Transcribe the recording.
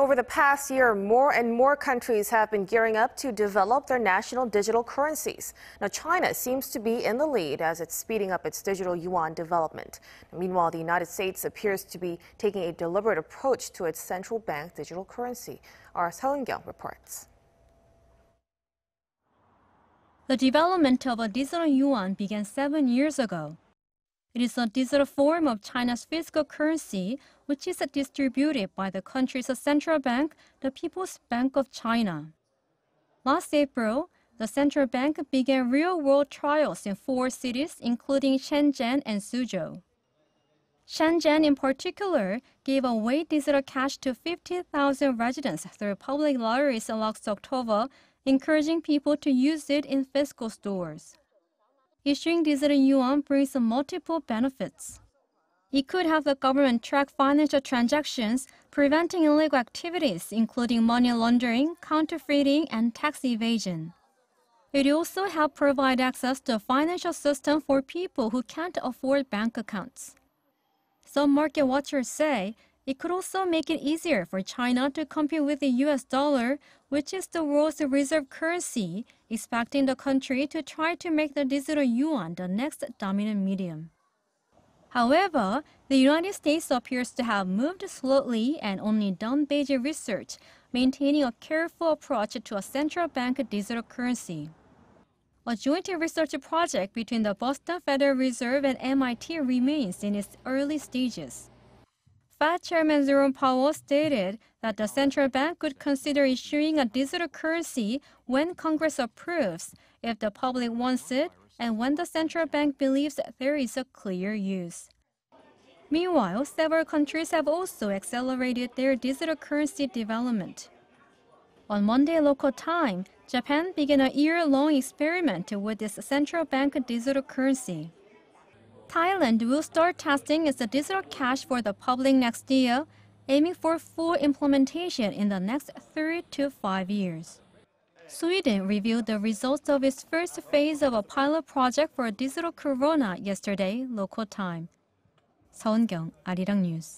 Over the past year, more and more countries have been gearing up to develop their national digital currencies. Now, China seems to be in the lead as it's speeding up its digital yuan development. Meanwhile, the United States appears to be taking a deliberate approach to its central bank digital currency. Our Seo reports. The development of a digital yuan began seven years ago it is a digital form of China's physical currency, which is distributed by the country's central bank, the People's Bank of China. Last April, the central bank began real-world trials in four cities, including Shenzhen and Suzhou. Shenzhen in particular gave away digital cash to 50,000 residents through public lotteries last October, encouraging people to use it in physical stores. Issuing digital yuan brings multiple benefits. It could help the government track financial transactions, preventing illegal activities, including money laundering, counterfeiting, and tax evasion. It also help provide access to a financial system for people who can't afford bank accounts. Some market watchers say it could also make it easier for China to compete with the US dollar, which is the world's reserve currency, expecting the country to try to make the digital yuan the next dominant medium. However, the United States appears to have moved slowly and only done Beijing research, maintaining a careful approach to a central bank digital currency. A joint research project between the Boston Federal Reserve and MIT remains in its early stages. Fed Chairman Jerome Powell stated that the central bank could consider issuing a digital currency when Congress approves, if the public wants it, and when the central bank believes there is a clear use. Meanwhile, several countries have also accelerated their digital currency development. On Monday local time, Japan began a year-long experiment with its central bank digital currency. Thailand will start testing its digital cash for the public next year, aiming for full implementation in the next three to five years. Sweden revealed the results of its first phase of a pilot project for digital corona yesterday, local time. Eun-kyung, Arirang News.